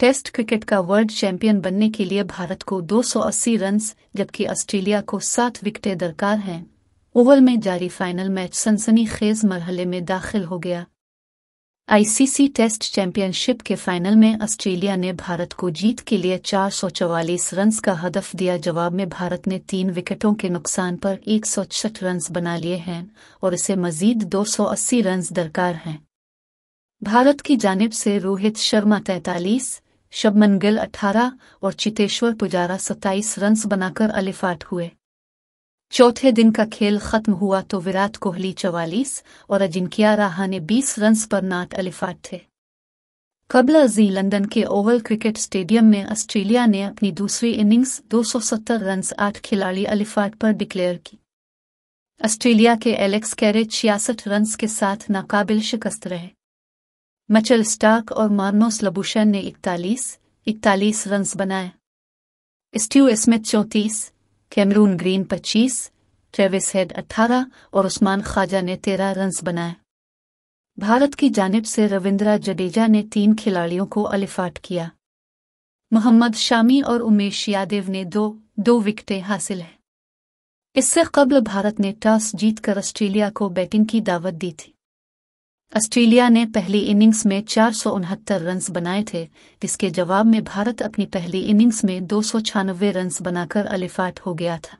test cricket का world champion बनने के लिए भारत को 280 रन्स जबकि ऑस्ट्रेलिया को 60 विकेटें दरकार हैं ओवल में जारी फाइनल मैच सनसनी खेज मरहले में दाखिल हो गया आईसीसी टेस्ट चैंपियनशिप के फाइनल में ऑस्ट्रेलिया ने भारत को जीत के लिए 444 रन्स का हदफ दिया जवाब में भारत ने तीन विकेटों के नुकसान पर एक रन्स बना लिए हैं और इसे मजीद 280 रन्स दरकार हैं भारत की जानब से रोहित शर्मा तैतालीस शबमन गिल अठारह और चितेश्वर पुजारा सत्ताईस रन्स बनाकर अलिफाट हुए चौथे दिन का खेल खत्म हुआ तो विराट कोहली चवालीस और अजिंक्या ने बीस रन्स पर नाट अलिफाट थे कबल अजी लंदन के ओवल क्रिकेट स्टेडियम में ऑस्ट्रेलिया ने अपनी दूसरी इनिंग्स 270 रन्स आठ खिलाड़ी अलिफाट पर डिक्लेयर की ऑस्ट्रेलिया के एलेक्स कैरेज छियासठ रन्स के साथ नाकाबिल शिकस्त रहे मचल स्टार्क और मार्नोस लबुशन ने इकतालीस इकतालीस रन्स बनाए स्टीव स्मिथ चौंतीस कैमरून ग्रीन पच्चीस ट्रेविस हेड अट्ठारह और उस्मान ख्वाजा ने तेरह रन्स बनाए भारत की जानब से रविंद्रा जडेजा ने तीन खिलाड़ियों को अलिफाट किया मोहम्मद शामी और उमेश यादव ने दो दो विकटें हासिल हैं इससे कबल भारत ने टॉस जीतकर ऑस्ट्रेलिया को बैटिंग की दावत दी थी ऑस्ट्रेलिया ने पहली इनिंग्स में चार सौ उनहत्तर रन बनाए थे जिसके जवाब में भारत अपनी पहली इनिंग्स में दो सौ छियानवे रन्स बनाकर अलिफाट हो गया था